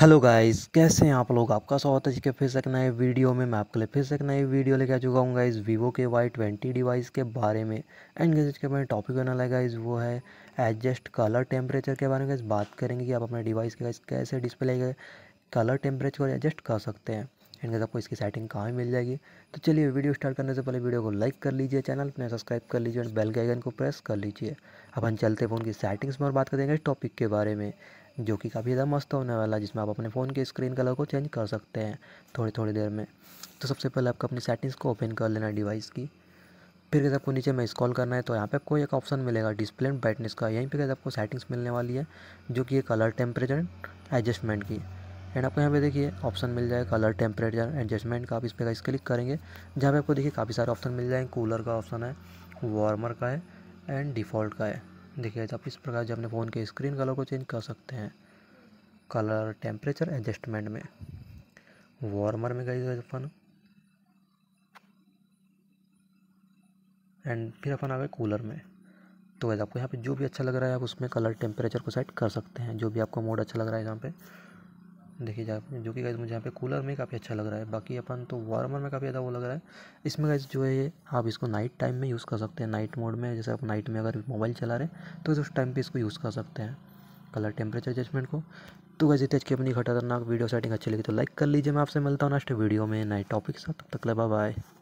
hello guys कैसे हैं आप लोग आपका स्वागत है जी के फिर से एक नए वीडियो में मैं आपके लिए फिर से एक नए वीडियो लेके आ चुका हूँ गाइस वीवो के वाई ट्वेंटी डिवाइस के बारे में एंड गैस के मैंने टॉपिक बना लगा गाइस वो है एडजस्ट कलर टेम्परेचर के बारे में गाइस बात करेंगे कि आप अपने डिवाइस के गाइस कैसे डिस्प्ले के कलर टेम्परेचर एडजस्ट कर सकते हैं एंड गैस आपको इसकी सेटिंग कहाँ मिल जाएगी तो चलिए वीडियो स्टार्ट करने से पहले वीडियो को लाइक कर लीजिए चैनल अपने सब्सक्राइब कर लीजिए एंड बेल के आइकन को प्रेस कर लीजिए अपन चलते फ़ोन की सेटिंग्स में और बात करेंगे इस टॉपिक के बारे में जो कि काफ़ी ज़्यादा मस्त होने वाला है जिसमें आप अपने फ़ोन के स्क्रीन कलर को चेंज कर सकते हैं थोड़ी थोड़ी देर में तो सबसे पहले आपको अपनी सेटिंग्स को ओपन कर लेना डिवाइस की फिर कैसे आपको नीचे में स्क्रॉल करना है तो यहाँ पे आपको एक ऑप्शन मिलेगा डिस्प्ले एंड ब्राइटनेस का यहीं पे कैसे आपको सेटिंग्स मिलने वाली है जो कि कलर टेम्परेचर एंड एडजस्टमेंट की एंड आपको यहाँ पे देखिए ऑप्शन मिल जाएगा कलर टेम्परेचर एडजस्टमेंट का आप इस पर इस क्लिक करेंगे जहाँ पे आपको देखिए काफ़ी सारे ऑप्शन मिल जाएंगे कूलर का ऑप्शन है वार्मर का है एंड डिफ़ॉल्ट का है देखिए आप इस प्रकार से अपने फ़ोन के स्क्रीन कलर को चेंज कर सकते हैं कलर टेम्परेचर एडजस्टमेंट में वार्मर में गई अपन एंड फिर अपन आ गए कूलर में तो वैसे आपको यहाँ पे जो भी अच्छा लग रहा है आप उसमें कलर टेम्परेचर को सेट कर सकते हैं जो भी आपको मोड अच्छा लग रहा है यहाँ पे देखिए जा जो कि गाइज मुझे यहाँ पे कूलर में काफ़ी अच्छा लग रहा है बाकी अपन तो वार्मर में काफ़ी ज़्यादा वो लग रहा है इसमें गाइज जो है आप इसको नाइट टाइम में यूज़ कर सकते हैं नाइट मोड में जैसे आप नाइट में अगर मोबाइल चला रहे हैं तो उस टाइम पर इसको यूज़ कर सकते हैं कलर टेम्परेचर एडजस्टमेंट को तो गाइज इतने अच्छी अपनी खटरनाक वीडियो सेटिंग अच्छी लगी तो लाइक कर लीजिए मैं आपसे मिलता हूँ नेक्स्ट वीडियो में नए टॉपिक साथ तब तक ले बाय